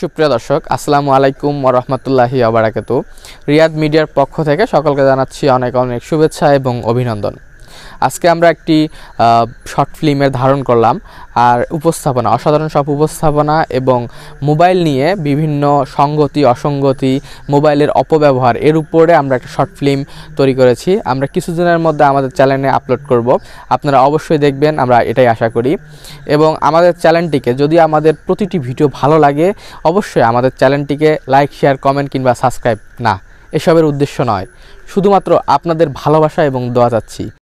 সুপ্রিয় দর্শক আসসালামু আলাইকুম ওরহমতুল্লাহি আবরাকাতু রিয়াদ মিডিয়ার পক্ষ থেকে সকলকে জানাচ্ছি অনেক অনেক শুভেচ্ছা এবং অভিনন্দন আজকে আমরা একটি শর্ট ফিল্মের ধারণ করলাম আর উপস্থাপনা অসাধারণ সব উপস্থাপনা এবং মোবাইল নিয়ে বিভিন্ন সঙ্গতি অসঙ্গতি মোবাইলের অপব্যবহার এর উপরে আমরা একটা শর্ট ফিল্ম তৈরি করেছি আমরা কিছুদিনের মধ্যে আমাদের চ্যানেলে আপলোড করব আপনারা অবশ্যই দেখবেন আমরা এটাই আশা করি এবং আমাদের চ্যানেলটিকে যদি আমাদের প্রতিটি ভিডিও ভালো লাগে অবশ্যই আমাদের চ্যানেলটিকে লাইক শেয়ার কমেন্ট কিংবা সাবস্ক্রাইব না এসবের উদ্দেশ্য নয় শুধুমাত্র আপনাদের ভালোবাসা এবং দোয়া চাচ্ছি